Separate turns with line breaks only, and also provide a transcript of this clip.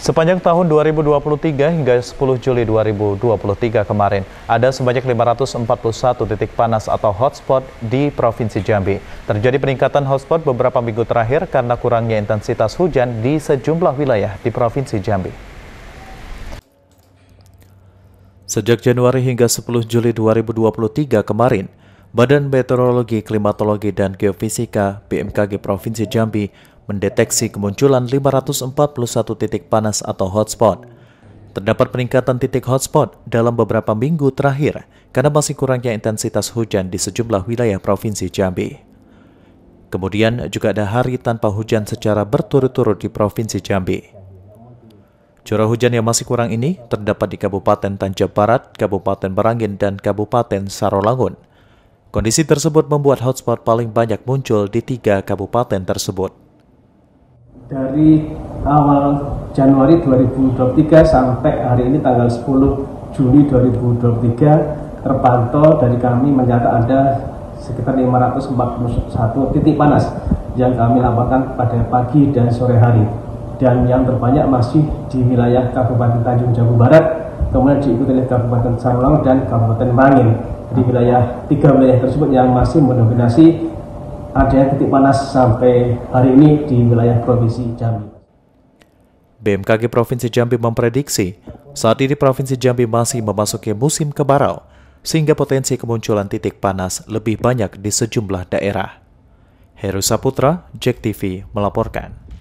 Sepanjang tahun 2023 hingga 10 Juli 2023 kemarin, ada sebanyak 541 titik panas atau hotspot di Provinsi Jambi. Terjadi peningkatan hotspot beberapa minggu terakhir karena kurangnya intensitas hujan di sejumlah wilayah di Provinsi Jambi. Sejak Januari hingga 10 Juli 2023 kemarin, Badan Meteorologi, Klimatologi, dan Geofisika BMKG Provinsi Jambi mendeteksi kemunculan 541 titik panas atau hotspot. Terdapat peningkatan titik hotspot dalam beberapa minggu terakhir karena masih kurangnya intensitas hujan di sejumlah wilayah Provinsi Jambi. Kemudian juga ada hari tanpa hujan secara berturut-turut di Provinsi Jambi. Curah hujan yang masih kurang ini terdapat di Kabupaten Tanjab Barat, Kabupaten Merangin, dan Kabupaten Sarolangun. Kondisi tersebut membuat hotspot paling banyak muncul di tiga kabupaten tersebut
dari awal Januari 2023 sampai hari ini tanggal 10 Juli 2023 terpantau dari kami mencatat ada sekitar 541 titik panas yang kami laporkan pada pagi dan sore hari dan yang terbanyak masih di wilayah Kabupaten Tanjung Jabung Barat kemudian diikuti oleh Kabupaten Sarulang dan Kabupaten Mangin di wilayah tiga wilayah tersebut yang masih mendominasi adanya titik panas sampai hari ini di wilayah Provinsi Jambi.
BMKG Provinsi Jambi memprediksi saat ini Provinsi Jambi masih memasuki musim kemarau, sehingga potensi kemunculan titik panas lebih banyak di sejumlah daerah. Heru Saputra, JEK TV melaporkan.